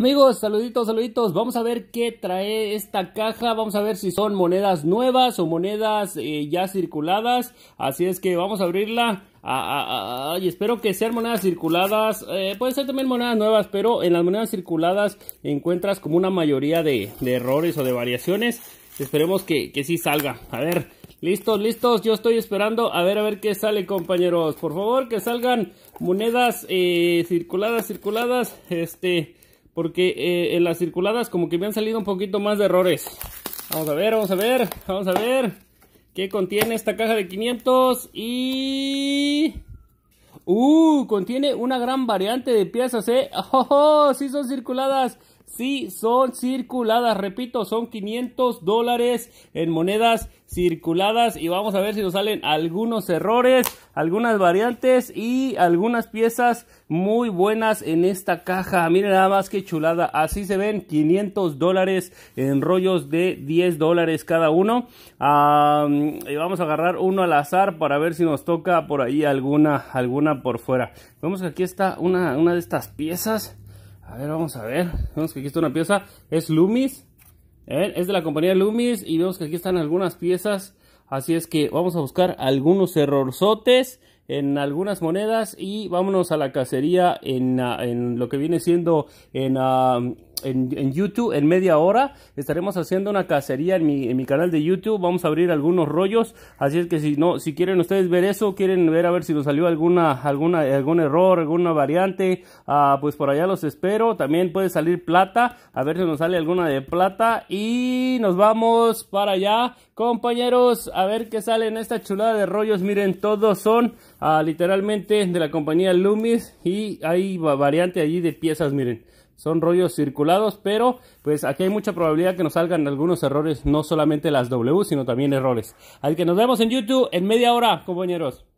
Amigos, saluditos, saluditos. Vamos a ver qué trae esta caja. Vamos a ver si son monedas nuevas o monedas eh, ya circuladas. Así es que vamos a abrirla. Ah, ah, ah, y espero que sean monedas circuladas. Eh, pueden ser también monedas nuevas, pero en las monedas circuladas encuentras como una mayoría de, errores o de variaciones. Esperemos que, que sí salga. A ver, listos, listos. Yo estoy esperando. A ver, a ver qué sale, compañeros. Por favor, que salgan monedas eh, circuladas, circuladas. Este porque eh, en las circuladas como que me han salido un poquito más de errores. Vamos a ver, vamos a ver, vamos a ver. ¿Qué contiene esta caja de 500? Y... ¡Uh! Contiene una gran variante de piezas, ¿eh? Oh, oh, oh, sí son circuladas. Sí, son circuladas, repito, son 500 dólares en monedas circuladas y vamos a ver si nos salen algunos errores, algunas variantes y algunas piezas muy buenas en esta caja. Miren nada más que chulada, así se ven 500 dólares en rollos de 10 dólares cada uno. y vamos a agarrar uno al azar para ver si nos toca por ahí alguna, alguna por fuera. Vemos que aquí está una, una de estas piezas. A ver, vamos a ver. Vemos que aquí está una pieza. Es Loomis. Es de la compañía Loomis. Y vemos que aquí están algunas piezas. Así es que vamos a buscar algunos errorzotes en algunas monedas. Y vámonos a la cacería en, ah, lo que viene siendo en... Ah, en, YouTube en media hora. Estaremos haciendo una cacería en mi, canal de YouTube. Vamos a abrir algunos rollos. Así es que si no, si quieren ustedes ver eso, quieren ver a ver si nos salió alguna, alguna, algún error, alguna variante, ah, pues por allá los espero. También puede salir plata. A ver si nos sale alguna de plata. Y nos vamos para allá, compañeros. A ver qué sale en esta chulada de rollos. Miren, todos son ah, literalmente de la compañía Loomis. Y hay variante allí de piezas, miren son rollos circulados, pero pues aquí hay mucha probabilidad que nos salgan algunos errores, no solamente las W, sino también errores. Así que nos vemos en YouTube en media hora, compañeros.